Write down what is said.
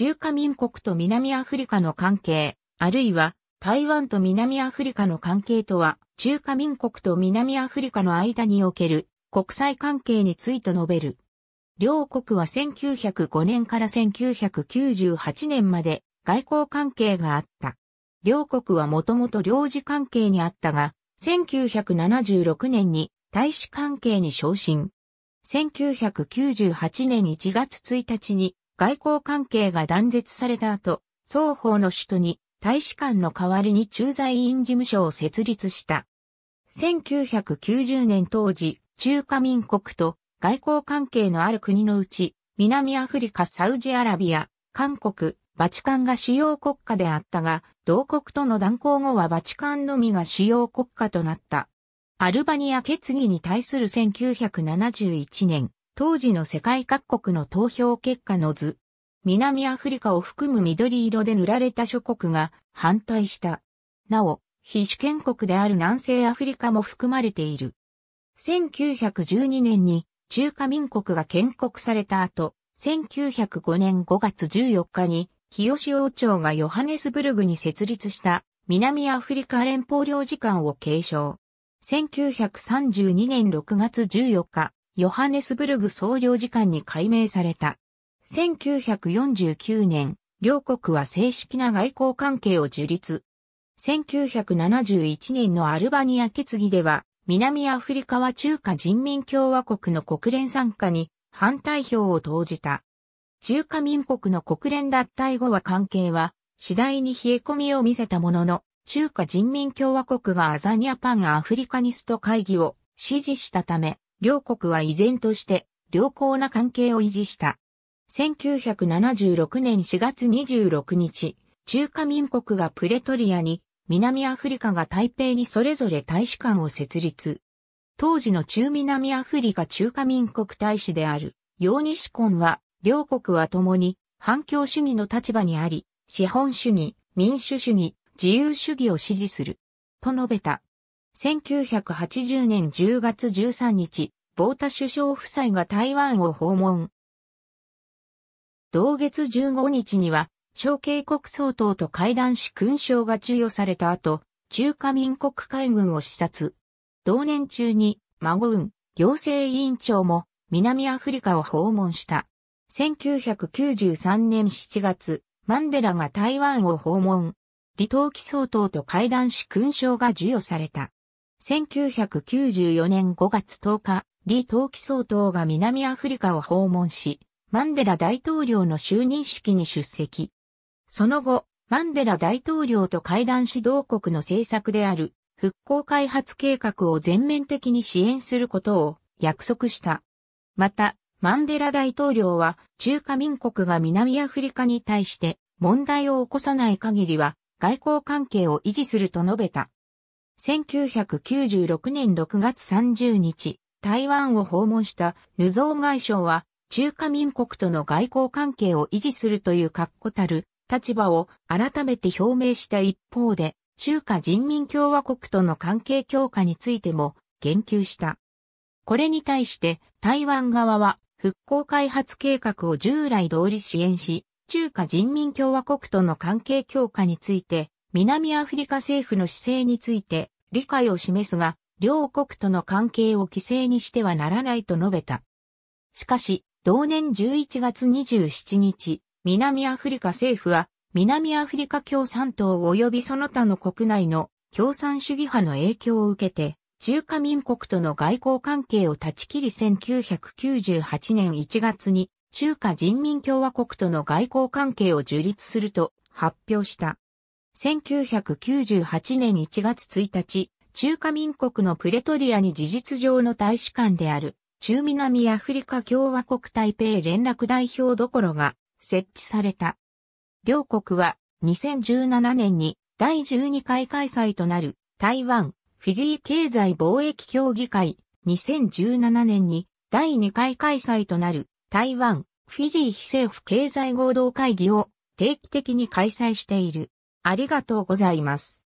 中華民国と南アフリカの関係、あるいは台湾と南アフリカの関係とは、中華民国と南アフリカの間における国際関係について述べる。両国は1905年から1998年まで外交関係があった。両国はもともと領事関係にあったが、1976年に大使関係に昇進。1998年1月1日に外交関係が断絶された後、双方の首都に大使館の代わりに駐在員事務所を設立した。1990年当時、中華民国と外交関係のある国のうち、南アフリカサウジアラビア、韓国、バチカンが主要国家であったが、同国との断交後はバチカンのみが主要国家となった。アルバニア決議に対する1971年、当時の世界各国の投票結果の図。南アフリカを含む緑色で塗られた諸国が反対した。なお、非主権国である南西アフリカも含まれている。1912年に中華民国が建国された後、1905年5月14日に清志王朝がヨハネスブルグに設立した南アフリカ連邦領事館を継承。1932年6月14日、ヨハネスブルグ総領事館に改名された。1949年、両国は正式な外交関係を樹立。1971年のアルバニア決議では、南アフリカは中華人民共和国の国連参加に反対票を投じた。中華民国の国連脱退後は関係は次第に冷え込みを見せたものの、中華人民共和国がアザニアパンアフリカニスト会議を支持したため、両国は依然として良好な関係を維持した。1976年4月26日、中華民国がプレトリアに、南アフリカが台北にそれぞれ大使館を設立。当時の中南アフリカ中華民国大使である、洋西ンは、両国は共に、反共主義の立場にあり、資本主義、民主主義、自由主義を支持する。と述べた。1980年10月13日、ボータ首相夫妻が台湾を訪問。同月15日には、小渓国総統と会談し勲章が授与された後、中華民国海軍を視察。同年中に、孫運、行政委員長も南アフリカを訪問した。1993年7月、マンデラが台湾を訪問。李登輝総統と会談し勲章が授与された。1994年5月10日、李登輝総統が南アフリカを訪問し、マンデラ大統領の就任式に出席。その後、マンデラ大統領と会談指導国の政策である復興開発計画を全面的に支援することを約束した。また、マンデラ大統領は中華民国が南アフリカに対して問題を起こさない限りは外交関係を維持すると述べた。1996年6月30日、台湾を訪問したヌゾー外相は、中華民国との外交関係を維持するという確固たる立場を改めて表明した一方で、中華人民共和国との関係強化についても言及した。これに対して台湾側は復興開発計画を従来通り支援し、中華人民共和国との関係強化について南アフリカ政府の姿勢について理解を示すが、両国との関係を規制にしてはならないと述べた。しかし、同年11月27日、南アフリカ政府は、南アフリカ共産党及びその他の国内の共産主義派の影響を受けて、中華民国との外交関係を断ち切り1998年1月に中華人民共和国との外交関係を樹立すると発表した。1998年1月1日、中華民国のプレトリアに事実上の大使館である、中南アフリカ共和国台北連絡代表どころが設置された。両国は2017年に第12回開催となる台湾フィジー経済貿易協議会2017年に第2回開催となる台湾フィジー非政府経済合同会議を定期的に開催している。ありがとうございます。